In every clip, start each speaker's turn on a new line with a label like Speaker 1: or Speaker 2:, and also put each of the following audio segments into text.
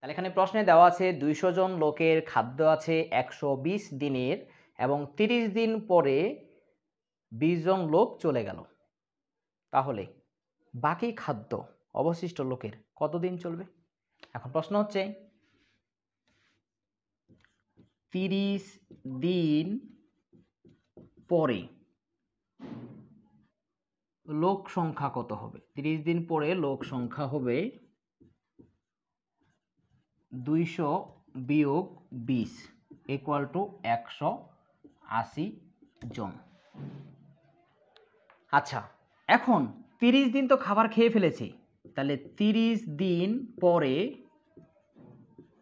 Speaker 1: তাহলে এখানে প্রশ্নে দেওয়া আছে দুইশো জন লোকের খাদ্য আছে একশো দিনের এবং ৩০ দিন পরে ২০ জন লোক চলে গেল তাহলে বাকি খাদ্য অবশিষ্ট লোকের কতদিন চলবে এখন প্রশ্ন হচ্ছে তিরিশ দিন পরে লোক সংখ্যা কত হবে তিরিশ দিন পরে লোক সংখ্যা হবে দুইশো বিয়োগ বিশ ইকুয়াল টু একশো আশি জন আচ্ছা এখন তিরিশ দিন তো খাবার খেয়ে ফেলেছি তাহলে তিরিশ দিন পরে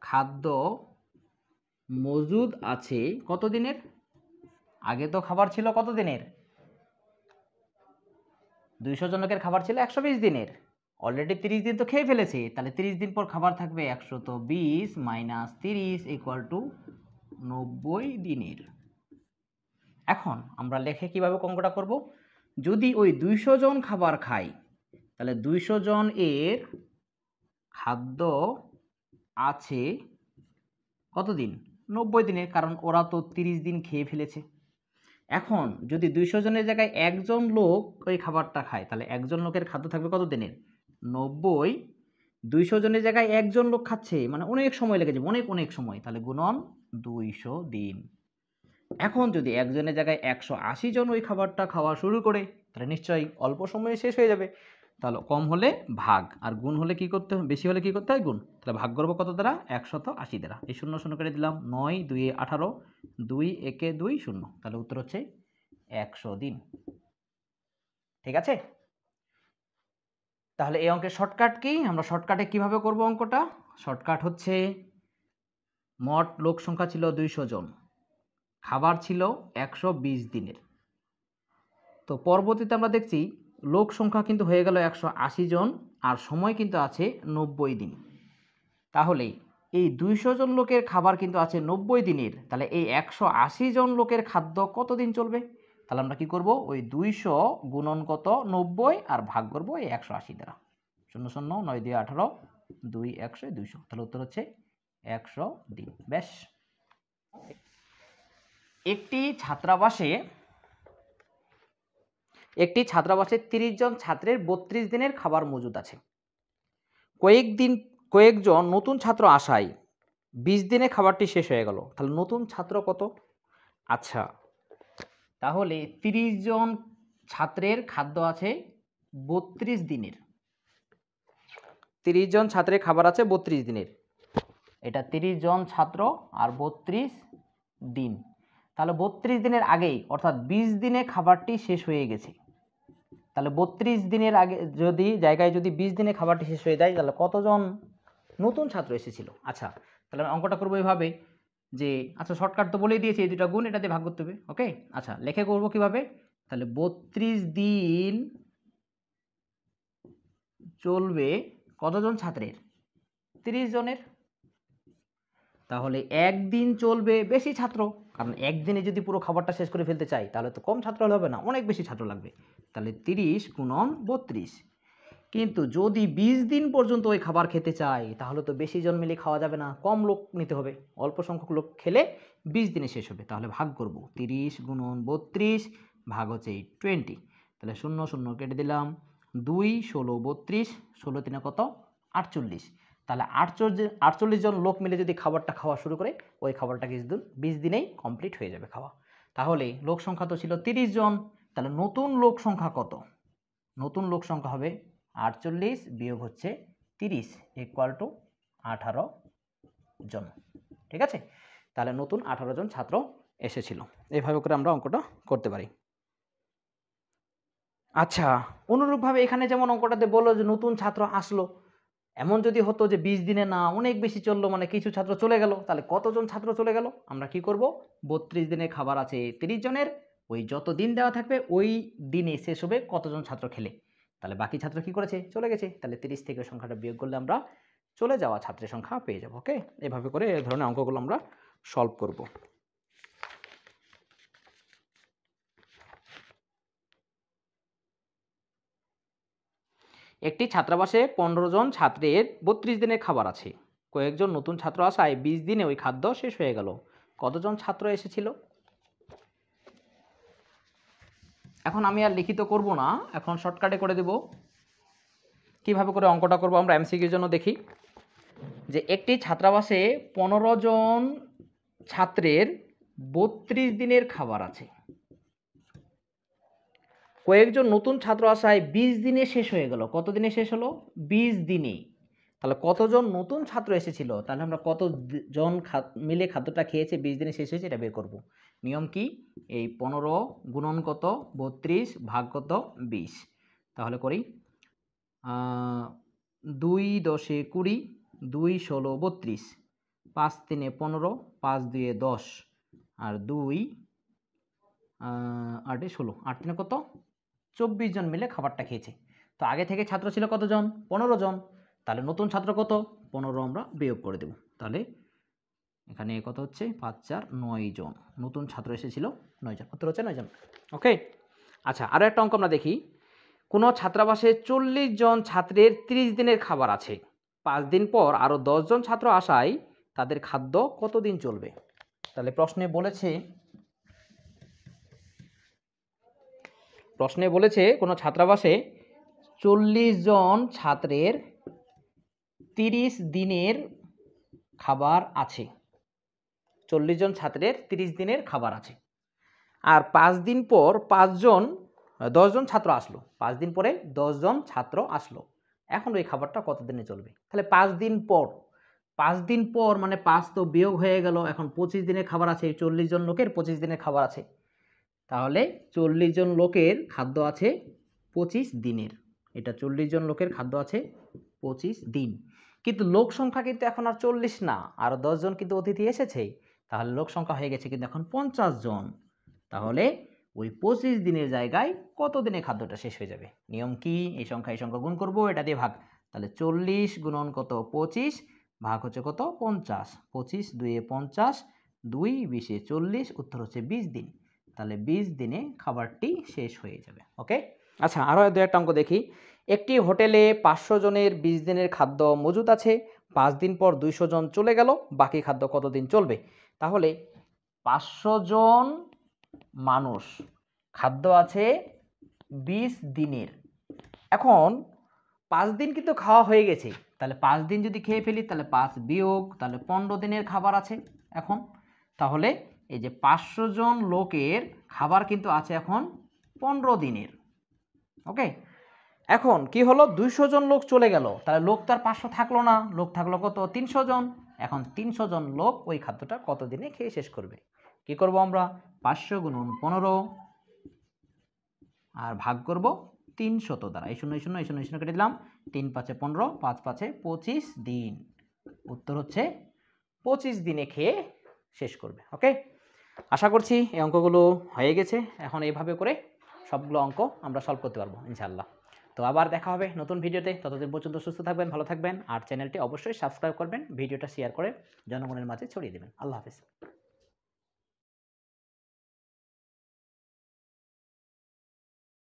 Speaker 1: খাদ্য মজুদ আছে কত দিনের আগে তো খাবার ছিল কত দিনের দুইশো জনকের খাবার ছিল একশো বিশ দিনের অলরেডি তিরিশ দিন তো খেয়ে ফেলেছি তাহলে তিরিশ দিন পর খাবার থাকবে একশো তো বিশ মাইনাস তিরিশ ইকুয়াল টু নব্বই দিনের এখন আমরা লেখে কিভাবে অঙ্কটা করব যদি ওই দুইশো জন খাবার খায় তাহলে দুইশো জন এর খাদ্য আছে কতদিন নব্বই দিনের কারণ ওরা তো তিরিশ দিন খেয়ে ফেলেছে এখন যদি দুইশো জনের জায়গায় একজন লোক ওই খাবারটা খায় তাহলে একজন লোকের খাদ্য থাকবে কত দিনের নব্বই দুইশো জনের জায়গায় একজন লোক খাচ্ছে মানে অনেক সময় লেগে যাবে অনেক অনেক সময় তাহলে গুণন দুইশো দিন এখন যদি একজনের জায়গায় একশো আশি জন ওই খাবারটা খাওয়া শুরু করে তাহলে নিশ্চয়ই অল্প সময়ে শেষ হয়ে যাবে তাহলে কম হলে ভাগ আর গুণ হলে কি করতে হবে বেশি হলে কি করতে হয় গুণ তাহলে ভাগ করবো কত দ্বারা একশত আশি দ্বারা এই শূন্য শূন্য করে দিলাম নয় দুইয়ে আঠারো দুই একে দুই শূন্য তাহলে উত্তর হচ্ছে একশো দিন ঠিক আছে তাহলে এই অঙ্কের শর্টকাট কি আমরা শর্টকাটে কিভাবে করব অঙ্কটা শর্টকাট হচ্ছে মোট লোক সংখ্যা ছিল দুইশো জন খাবার ছিল একশো দিনের তো পরবর্তীতে আমরা দেখছি লোক সংখ্যা কিন্তু হয়ে গেল একশো জন আর সময় কিন্তু আছে নব্বই দিন তাহলে এই দুইশো জন লোকের খাবার কিন্তু আছে নব্বই দিনের তাহলে এই একশো জন লোকের খাদ্য কতদিন চলবে তাহলে আমরা কি করব ওই দুইশো গুণন কত নব্বই আর ভাগ করবো এই একশো আশি দ্বারা শূন্য শূন্য নয় দুই আঠারো দুই একশো দুইশো তাহলে উত্তর হচ্ছে একশো দিন ব্যাস একটি ছাত্রাবাসে একটি ছাত্রাবাসে তিরিশ জন ছাত্রের বত্রিশ দিনের খাবার মজুদ আছে কয়েকদিন কয়েকজন নতুন ছাত্র আসায় বিশ দিনে খাবারটি শেষ হয়ে গেল তাহলে নতুন ছাত্র কত আচ্ছা তাহলে তিরিশ জন ছাত্রের খাদ্য আছে বত্রিশ দিনের তিরিশ জন ছাত্রের খাবার আছে বত্রিশ দিনের এটা তিরিশ জন ছাত্র আর বত্রিশ দিন তাহলে বত্রিশ দিনের আগেই অর্থাৎ বিশ দিনে খাবারটি শেষ হয়ে গেছে তাহলে বত্রিশ দিনের আগে যদি জায়গায় যদি বিশ দিনে খাবারটি শেষ হয়ে যায় তাহলে কতজন নতুন ছাত্র এসেছিল আচ্ছা তাহলে অঙ্কটা করবো এভাবে যে আচ্ছা শর্টকাট তো বলেই দিয়েছি এই দুটা গুণ এটা দিয়ে ভাগ করতে হবে ওকে আচ্ছা লেখে করব কিভাবে তাহলে বত্রিশ দিন চলবে কতজন ছাত্রের তিরিশ জনের তাহলে একদিন চলবে বেশি ছাত্র কারণ একদিনে যদি পুরো খাবারটা শেষ করে ফেলতে চাই তাহলে তো কম ছাত্র হবে না অনেক বেশি ছাত্র লাগবে তাহলে তিরিশ গুণন বত্রিশ কিন্তু যদি বিশ দিন পর্যন্ত ওই খাবার খেতে চাই তাহলে তো বেশি জন মিলে খাওয়া যাবে না কম লোক নিতে হবে অল্প সংখ্যক লোক খেলে বিশ দিনে শেষ হবে তাহলে ভাগ করব তিরিশ গুণন বত্রিশ ভাগ হচ্ছে এই টোয়েন্টি তাহলে শূন্য শূন্য কেটে দিলাম দুই ষোলো বত্রিশ ষোলো তিনে কত আটচল্লিশ তাহলে আটচল্লিশ আটচল্লিশ জন লোক মিলে যদি খাবারটা খাওয়া শুরু করে ওই খাবারটা কিছু দিন বিশ দিনেই কমপ্লিট হয়ে যাবে খাওয়া তাহলে লোক সংখ্যা তো ছিল তিরিশ জন তাহলে নতুন লোক সংখ্যা কত নতুন লোক সংখ্যা হবে আটচল্লিশ বিয়োগ হচ্ছে তিরিশ ইকুয়াল টু আঠারো জন ঠিক আছে তাহলে নতুন আঠারো জন ছাত্র এসেছিল এভাবে করে আমরা অঙ্কটা করতে পারি আচ্ছা অনুরূপভাবে এখানে যেমন অঙ্কটাতে বললো যে নতুন ছাত্র আসলো এমন যদি হতো যে বিশ দিনে না অনেক বেশি চললো মানে কিছু ছাত্র চলে গেল তাহলে কতজন ছাত্র চলে গেল আমরা কি করব বত্রিশ দিনে খাবার আছে তিরিশ জনের ওই যত দিন দেওয়া থাকবে ওই দিনে শেষ হবে কতজন ছাত্র খেলে তাহলে বাকি ছাত্র কি করেছে চলে গেছে তাহলে তিরিশ থেকে সংখ্যাটা বিয়োগ করলে আমরা চলে যাওয়া ছাত্রের সংখ্যা পেয়ে যাবো ওকে এভাবে করে এই ধরনের অঙ্কগুলো আমরা সলভ করব একটি ছাত্রাবাসে পনেরো জন ছাত্রের বত্রিশ দিনের খাবার আছে কয়েকজন নতুন ছাত্র আসায় বিশ দিনে ওই খাদ্য শেষ হয়ে গেল কতজন ছাত্র এসেছিল এখন আমি আর লিখিত করব না এখন শর্টকাটে করে দেব কিভাবে করে অঙ্কটা করব আমরা এমসিকিউর জন্য দেখি যে একটি ছাত্রাবাসে পনেরো জন ছাত্রের বত্রিশ দিনের খাবার আছে কয়েকজন নতুন ছাত্র আসায় বিশ দিনে শেষ হয়ে গেল কত দিনে শেষ হলো বিশ দিনে তাহলে কতজন নতুন ছাত্র এসেছিল তাহলে আমরা কতজন মিলে খাদ্যটা খেয়েছে বিশ দিনে শেষ হয়েছে এটা বের করবো নিয়ম কি এই পনেরো গুণন কত বত্রিশ ভাগ কত বিশ তাহলে করি দুই দশে কুড়ি দুই ষোলো বত্রিশ পাঁচ তিনে পনেরো পাঁচ দুয়ে দশ আর দুই আটে ষোলো আট তিনে কত চব্বিশ জন মিলে খাবারটা খেয়েছে তো আগে থেকে ছাত্র ছিল কতজন পনেরো জন তাহলে নতুন ছাত্র কত পনেরো আমরা বিয়োগ করে দেব তাহলে এখানে কত হচ্ছে পাঁচ চার নয় জন নতুন ছাত্র এসেছিল নয় জন উত্তর হচ্ছে নয় জন ওকে আচ্ছা আরও একটা অঙ্ক আমরা দেখি কোনো ছাত্রাবাসে চল্লিশ জন ছাত্রের ৩০ দিনের খাবার আছে পাঁচ দিন পর আরও জন ছাত্র আসায় তাদের খাদ্য কতদিন চলবে তাহলে প্রশ্নে বলেছে প্রশ্নে বলেছে কোনো ছাত্রাবাসে চল্লিশ জন ছাত্রের ৩০ দিনের খাবার আছে চল্লিশ জন ছাত্রের 30 দিনের খাবার আছে আর পাঁচ দিন পর পাঁচজন দশজন ছাত্র আসলো পাঁচ দিন পরে দশজন ছাত্র আসলো এখন ওই খাবারটা কতদিনে চলবে তাহলে পাঁচ দিন পর পাঁচ দিন পর মানে পাঁচ তো বিয়োগ হয়ে গেল এখন পঁচিশ দিনের খাবার আছে চল্লিশ জন লোকের পঁচিশ দিনের খাবার আছে তাহলে চল্লিশ জন লোকের খাদ্য আছে পঁচিশ দিনের এটা চল্লিশ জন লোকের খাদ্য আছে পঁচিশ দিন কিন্তু লোক সংখ্যা কিন্তু এখন আর চল্লিশ না আর দশজন কিন্তু অতিথি এসেছে তাহলে লোক সংখ্যা হয়ে গেছে কিন্তু এখন পঞ্চাশ জন তাহলে ওই পঁচিশ দিনের জায়গায় কত দিনে খাদ্যটা শেষ হয়ে যাবে নিয়ম কি এই সংখ্যা এই সংখ্যা গুণ করবো এটা দিয়ে ভাগ তাহলে চল্লিশ গুণন কত পঁচিশ ভাগ হচ্ছে কত পঞ্চাশ পঁচিশ দুয়ে পঞ্চাশ দুই বিশে চল্লিশ উত্তর হচ্ছে বিশ দিন তাহলে বিশ দিনে খাবারটি শেষ হয়ে যাবে ওকে আচ্ছা আরও দু একটা অঙ্ক দেখি একটি হোটেলে পাঁচশো জনের বিশ দিনের খাদ্য মজুত আছে পাঁচ দিন পর দুইশো জন চলে গেল বাকি খাদ্য কতদিন চলবে তাহলে পাঁচশো জন মানুষ খাদ্য আছে বিশ দিনের এখন পাঁচ দিন কিন্তু খাওয়া হয়ে গেছে তাহলে পাঁচ দিন যদি খেয়ে ফেলি তাহলে পাঁচ বিয়োগ তাহলে পনেরো দিনের খাবার আছে এখন তাহলে এই যে পাঁচশো জন লোকের খাবার কিন্তু আছে এখন পনেরো দিনের ওকে এখন কি হলো দুইশো জন লোক চলে গেল তাহলে লোক তার পাঁচশো থাকলো না লোক থাকলো কত তিনশো জন এখন তিনশো জন লোক ওই খাদ্যটা কতদিনে খেয়ে শেষ করবে কি করব আমরা পাঁচশো গুণন পনেরো আর ভাগ করব শত দ্বারা এই শূন্য শূন্য এই শূন্য শূন্য কেটে দিলাম তিন পাঁচে পনেরো পাঁচ পাঁচে পঁচিশ দিন উত্তর হচ্ছে পঁচিশ দিনে খেয়ে শেষ করবে ওকে আশা করছি এই অঙ্কগুলো হয়ে গেছে এখন এইভাবে করে সবগুলো অঙ্ক আমরা সলভ করতে পারবো ইনশাল্লাহ তো আবার দেখা হবে নতুন ভিডিওতে ততদিন পর্যন্ত সুস্থ থাকবেন ভালো থাকবেন আর চ্যানেলটি অবশ্যই সাবস্ক্রাইব করবেন ভিডিওটা শেয়ার করে জনগণের মাঝে ছড়িয়ে দেবেন আল্লাহ হাফিজ